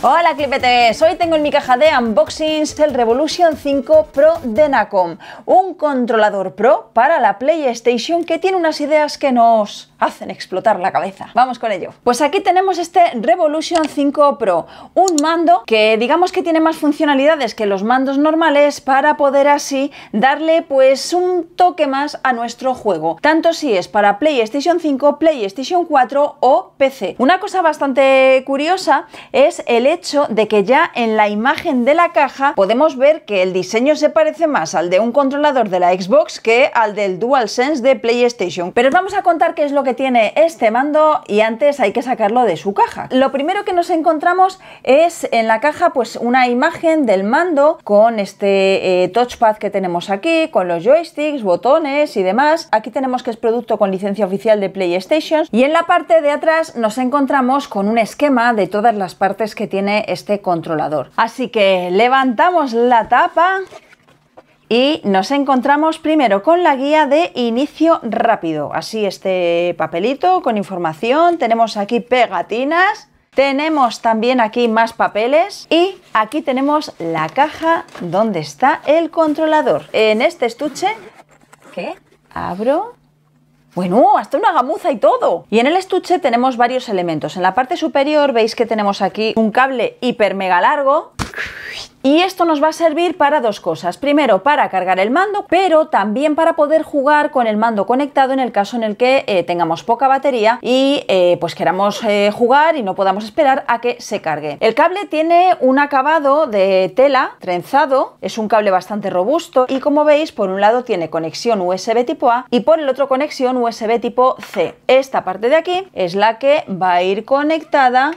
Hola Clipetes, hoy tengo en mi caja de unboxings el Revolution 5 Pro de Nacom, un controlador Pro para la PlayStation que tiene unas ideas que nos hacen explotar la cabeza. Vamos con ello. Pues aquí tenemos este Revolution 5 Pro, un mando que digamos que tiene más funcionalidades que los mandos normales para poder así darle pues un toque más a nuestro juego, tanto si es para PlayStation 5, PlayStation 4 o PC. Una cosa bastante curiosa es el hecho de que ya en la imagen de la caja podemos ver que el diseño se parece más al de un controlador de la Xbox que al del DualSense de PlayStation. Pero os vamos a contar qué es lo que tiene este mando y antes hay que sacarlo de su caja. Lo primero que nos encontramos es en la caja pues una imagen del mando con este eh, touchpad que tenemos aquí, con los joysticks, botones y demás. Aquí tenemos que es producto con licencia oficial de PlayStation y en la parte de atrás nos encontramos con un esquema de todas las partes que tiene este controlador. Así que levantamos la tapa y nos encontramos primero con la guía de inicio rápido. Así este papelito con información, tenemos aquí pegatinas, tenemos también aquí más papeles y aquí tenemos la caja donde está el controlador. En este estuche, ¿qué? Abro, bueno, hasta una gamuza y todo. Y en el estuche tenemos varios elementos. En la parte superior veis que tenemos aquí un cable hiper mega largo y esto nos va a servir para dos cosas. Primero, para cargar el mando, pero también para poder jugar con el mando conectado en el caso en el que eh, tengamos poca batería y eh, pues queramos eh, jugar y no podamos esperar a que se cargue. El cable tiene un acabado de tela trenzado, es un cable bastante robusto y como veis, por un lado tiene conexión USB tipo A y por el otro conexión USB tipo C. Esta parte de aquí es la que va a ir conectada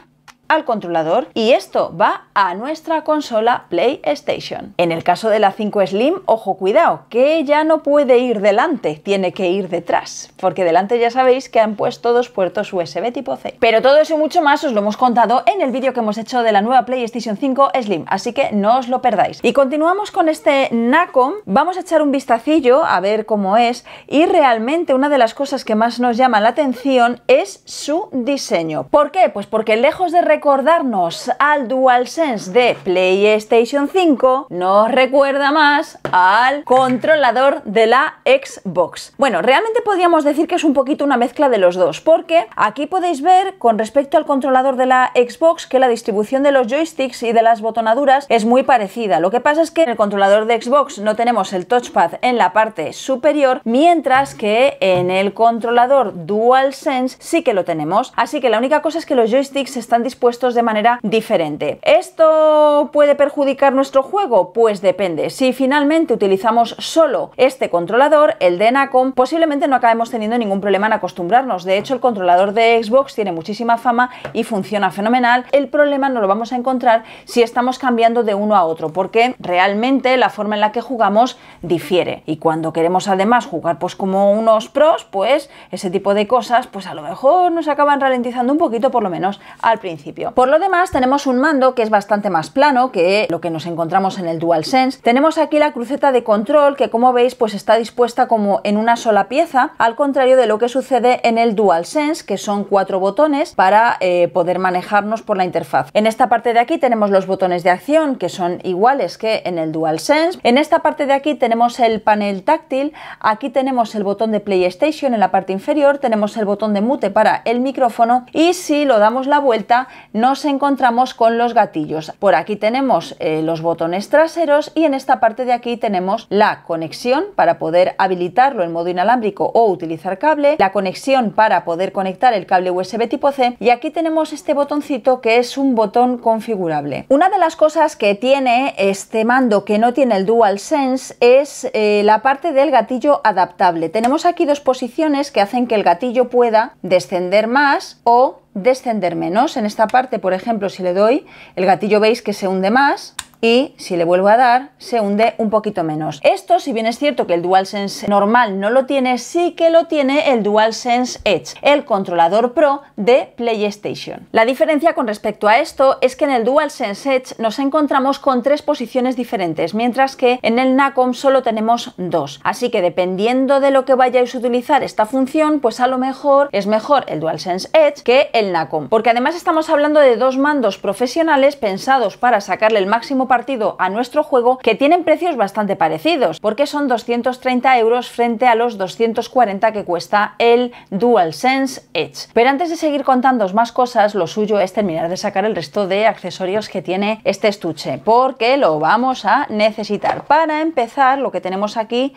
controlador y esto va a nuestra consola PlayStation. En el caso de la 5 Slim, ojo cuidado, que ya no puede ir delante, tiene que ir detrás, porque delante ya sabéis que han puesto dos puertos USB tipo C. Pero todo eso y mucho más os lo hemos contado en el vídeo que hemos hecho de la nueva PlayStation 5 Slim, así que no os lo perdáis. Y continuamos con este Nacom, vamos a echar un vistacillo a ver cómo es y realmente una de las cosas que más nos llama la atención es su diseño. ¿Por qué? Pues porque lejos de recordarnos al DualSense de PlayStation 5, nos recuerda más al controlador de la Xbox. Bueno, realmente podríamos decir que es un poquito una mezcla de los dos, porque aquí podéis ver con respecto al controlador de la Xbox que la distribución de los joysticks y de las botonaduras es muy parecida. Lo que pasa es que en el controlador de Xbox no tenemos el touchpad en la parte superior, mientras que en el controlador DualSense sí que lo tenemos. Así que la única cosa es que los joysticks están dispuestos de manera diferente. ¿Esto puede perjudicar nuestro juego? Pues depende. Si finalmente utilizamos solo este controlador, el de Nacom, posiblemente no acabemos teniendo ningún problema en acostumbrarnos. De hecho, el controlador de Xbox tiene muchísima fama y funciona fenomenal. El problema no lo vamos a encontrar si estamos cambiando de uno a otro, porque realmente la forma en la que jugamos difiere. Y cuando queremos además jugar pues como unos pros, pues ese tipo de cosas, pues a lo mejor nos acaban ralentizando un poquito por lo menos al principio. Por lo demás, tenemos un mando que es bastante más plano que lo que nos encontramos en el DualSense. Tenemos aquí la cruceta de control que como veis pues está dispuesta como en una sola pieza, al contrario de lo que sucede en el DualSense, que son cuatro botones para eh, poder manejarnos por la interfaz. En esta parte de aquí tenemos los botones de acción que son iguales que en el DualSense. En esta parte de aquí tenemos el panel táctil, aquí tenemos el botón de PlayStation en la parte inferior, tenemos el botón de mute para el micrófono y si lo damos la vuelta nos encontramos con los gatillos. Por aquí tenemos eh, los botones traseros y en esta parte de aquí tenemos la conexión para poder habilitarlo en modo inalámbrico o utilizar cable, la conexión para poder conectar el cable USB tipo C y aquí tenemos este botoncito que es un botón configurable. Una de las cosas que tiene este mando que no tiene el DualSense es eh, la parte del gatillo adaptable. Tenemos aquí dos posiciones que hacen que el gatillo pueda descender más o descender menos. En esta parte, por ejemplo, si le doy, el gatillo veis que se hunde más y si le vuelvo a dar se hunde un poquito menos. Esto, si bien es cierto que el DualSense normal no lo tiene, sí que lo tiene el DualSense Edge, el controlador Pro de PlayStation. La diferencia con respecto a esto es que en el DualSense Edge nos encontramos con tres posiciones diferentes, mientras que en el Nacom solo tenemos dos. Así que dependiendo de lo que vayáis a utilizar esta función, pues a lo mejor es mejor el DualSense Edge que el Nacom, porque además estamos hablando de dos mandos profesionales pensados para sacarle el máximo partido a nuestro juego que tienen precios bastante parecidos, porque son 230 euros frente a los 240 que cuesta el DualSense Edge. Pero antes de seguir contándoos más cosas, lo suyo es terminar de sacar el resto de accesorios que tiene este estuche, porque lo vamos a necesitar. Para empezar, lo que tenemos aquí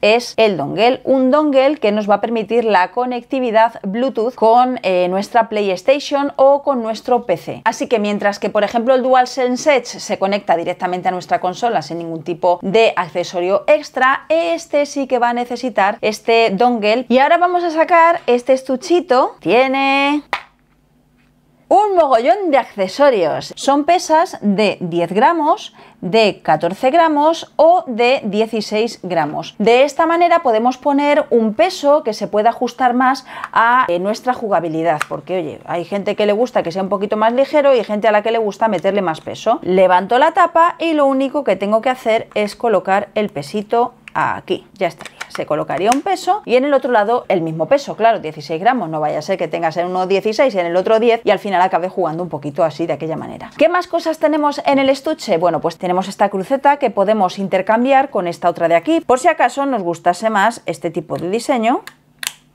es el dongle, un dongle que nos va a permitir la conectividad Bluetooth con eh, nuestra PlayStation o con nuestro PC. Así que mientras que por ejemplo el DualSense Edge se conecta directamente a nuestra consola sin ningún tipo de accesorio extra, este sí que va a necesitar este dongle. Y ahora vamos a sacar este estuchito. Tiene un mogollón de accesorios. Son pesas de 10 gramos, de 14 gramos o de 16 gramos. De esta manera podemos poner un peso que se pueda ajustar más a eh, nuestra jugabilidad, porque oye, hay gente que le gusta que sea un poquito más ligero y gente a la que le gusta meterle más peso. Levanto la tapa y lo único que tengo que hacer es colocar el pesito aquí, ya estaría. Se colocaría un peso y en el otro lado el mismo peso, claro, 16 gramos, no vaya a ser que tengas en uno 16 y en el otro 10 y al final acabe jugando un poquito así de aquella manera. ¿Qué más cosas tenemos en el estuche? Bueno, pues tenemos esta cruceta que podemos intercambiar con esta otra de aquí, por si acaso nos gustase más este tipo de diseño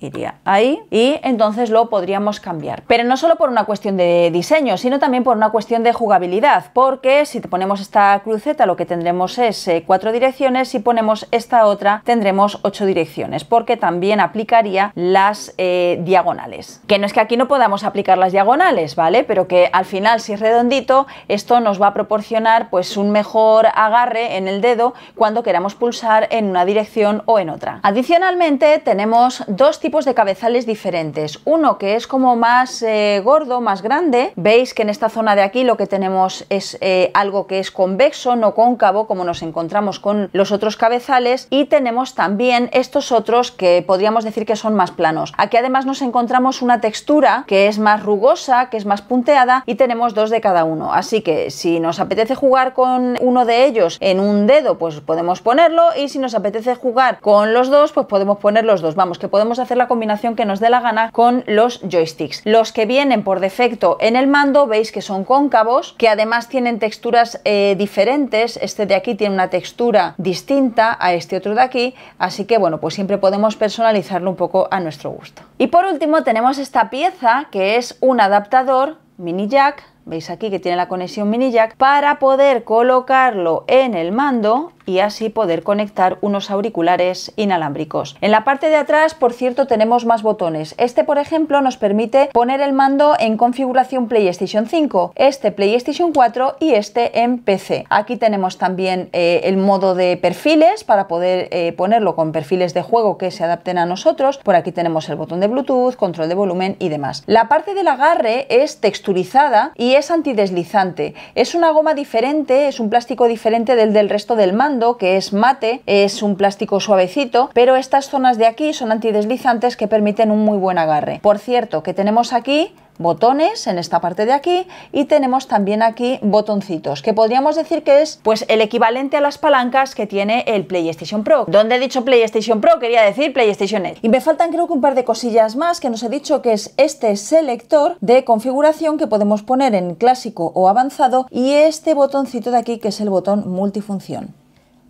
iría ahí y entonces lo podríamos cambiar. Pero no solo por una cuestión de diseño, sino también por una cuestión de jugabilidad, porque si te ponemos esta cruceta lo que tendremos es eh, cuatro direcciones, si ponemos esta otra tendremos ocho direcciones, porque también aplicaría las eh, diagonales. Que no es que aquí no podamos aplicar las diagonales, ¿vale? Pero que al final si es redondito, esto nos va a proporcionar pues un mejor agarre en el dedo cuando queramos pulsar en una dirección o en otra. Adicionalmente tenemos dos tipos de cabezales diferentes. Uno que es como más eh, gordo, más grande. Veis que en esta zona de aquí lo que tenemos es eh, algo que es convexo, no cóncavo, como nos encontramos con los otros cabezales. Y tenemos también estos otros que podríamos decir que son más planos. Aquí además nos encontramos una textura que es más rugosa, que es más punteada y tenemos dos de cada uno. Así que si nos apetece jugar con uno de ellos en un dedo, pues podemos ponerlo y si nos apetece jugar con los dos, pues podemos poner los dos. Vamos, que podemos hacer la combinación que nos dé la gana con los joysticks. Los que vienen por defecto en el mando veis que son cóncavos, que además tienen texturas eh, diferentes. Este de aquí tiene una textura distinta a este otro de aquí, así que bueno, pues siempre podemos personalizarlo un poco a nuestro gusto. Y por último tenemos esta pieza que es un adaptador mini jack veis aquí que tiene la conexión mini jack para poder colocarlo en el mando y así poder conectar unos auriculares inalámbricos. En la parte de atrás, por cierto, tenemos más botones. Este, por ejemplo, nos permite poner el mando en configuración PlayStation 5, este PlayStation 4 y este en PC. Aquí tenemos también eh, el modo de perfiles para poder eh, ponerlo con perfiles de juego que se adapten a nosotros. Por aquí tenemos el botón de Bluetooth, control de volumen y demás. La parte del agarre es texturizada y es antideslizante. Es una goma diferente, es un plástico diferente del del resto del mando que es mate, es un plástico suavecito, pero estas zonas de aquí son antideslizantes que permiten un muy buen agarre. Por cierto, que tenemos aquí botones en esta parte de aquí y tenemos también aquí botoncitos que podríamos decir que es pues el equivalente a las palancas que tiene el PlayStation Pro. Donde he dicho PlayStation Pro quería decir PlayStation Edge. Y me faltan creo que un par de cosillas más que nos he dicho que es este selector de configuración que podemos poner en clásico o avanzado y este botoncito de aquí que es el botón multifunción.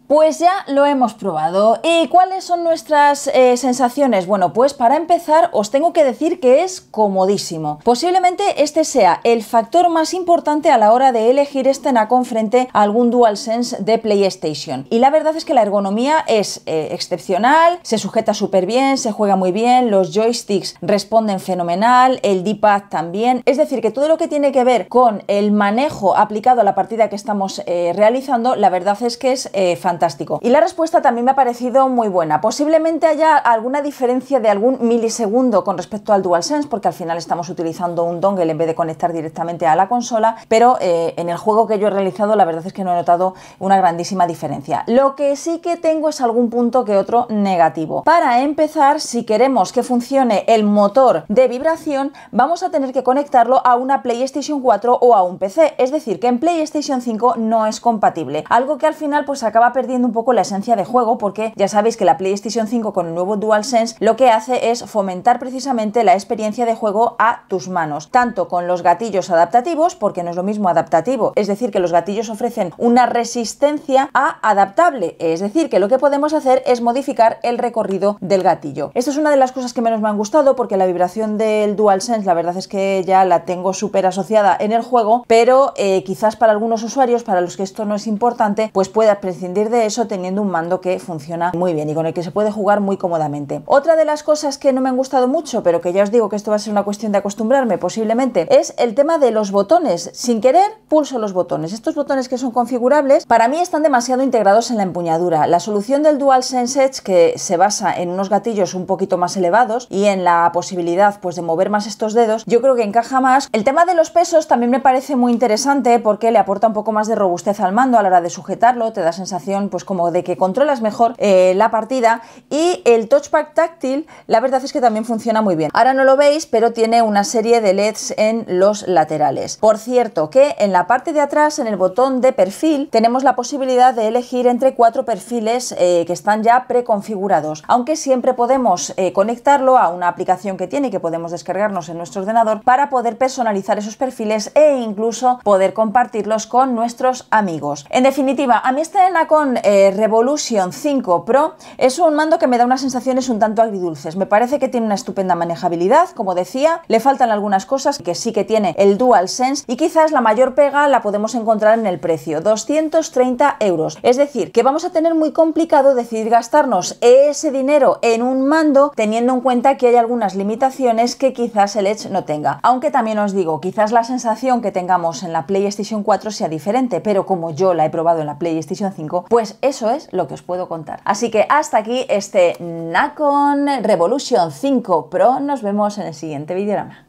Pues ya lo hemos probado. ¿Y cuáles son nuestras eh, sensaciones? Bueno, pues para empezar os tengo que decir que es comodísimo. Posiblemente este sea el factor más importante a la hora de elegir este Nacon frente a algún DualSense de PlayStation. Y la verdad es que la ergonomía es eh, excepcional, se sujeta súper bien, se juega muy bien, los joysticks responden fenomenal, el D-pad también. Es decir, que todo lo que tiene que ver con el manejo aplicado a la partida que estamos eh, realizando, la verdad es que es fantástico fantástico. Y la respuesta también me ha parecido muy buena. Posiblemente haya alguna diferencia de algún milisegundo con respecto al DualSense, porque al final estamos utilizando un dongle en vez de conectar directamente a la consola, pero eh, en el juego que yo he realizado la verdad es que no he notado una grandísima diferencia. Lo que sí que tengo es algún punto que otro negativo. Para empezar, si queremos que funcione el motor de vibración, vamos a tener que conectarlo a una PlayStation 4 o a un PC, es decir, que en PlayStation 5 no es compatible, algo que al final pues acaba perdiendo un poco la esencia de juego porque ya sabéis que la PlayStation 5 con el nuevo DualSense lo que hace es fomentar precisamente la experiencia de juego a tus manos, tanto con los gatillos adaptativos, porque no es lo mismo adaptativo, es decir, que los gatillos ofrecen una resistencia a adaptable, es decir, que lo que podemos hacer es modificar el recorrido del gatillo. Esto es una de las cosas que menos me han gustado porque la vibración del DualSense la verdad es que ya la tengo súper asociada en el juego, pero eh, quizás para algunos usuarios, para los que esto no es importante, pues puedas prescindir de de eso teniendo un mando que funciona muy bien y con el que se puede jugar muy cómodamente. Otra de las cosas que no me han gustado mucho, pero que ya os digo que esto va a ser una cuestión de acostumbrarme posiblemente, es el tema de los botones. Sin querer, pulso los botones. Estos botones que son configurables, para mí están demasiado integrados en la empuñadura. La solución del DualSense Edge, que se basa en unos gatillos un poquito más elevados y en la posibilidad pues, de mover más estos dedos, yo creo que encaja más. El tema de los pesos también me parece muy interesante porque le aporta un poco más de robustez al mando a la hora de sujetarlo, te da sensación pues como de que controlas mejor eh, la partida y el touchpad táctil la verdad es que también funciona muy bien. Ahora no lo veis pero tiene una serie de LEDs en los laterales. Por cierto que en la parte de atrás en el botón de perfil tenemos la posibilidad de elegir entre cuatro perfiles eh, que están ya preconfigurados aunque siempre podemos eh, conectarlo a una aplicación que tiene que podemos descargarnos en nuestro ordenador para poder personalizar esos perfiles e incluso poder compartirlos con nuestros amigos. En definitiva, a mí la con eh, Revolution 5 Pro es un mando que me da unas sensaciones un tanto agridulces. Me parece que tiene una estupenda manejabilidad, como decía, le faltan algunas cosas que sí que tiene el DualSense y quizás la mayor pega la podemos encontrar en el precio, 230 euros. Es decir, que vamos a tener muy complicado decidir gastarnos ese dinero en un mando teniendo en cuenta que hay algunas limitaciones que quizás el Edge no tenga. Aunque también os digo, quizás la sensación que tengamos en la PlayStation 4 sea diferente, pero como yo la he probado en la PlayStation 5, pues pues eso es lo que os puedo contar. Así que hasta aquí este Nacon Revolution 5 Pro. Nos vemos en el siguiente videograma.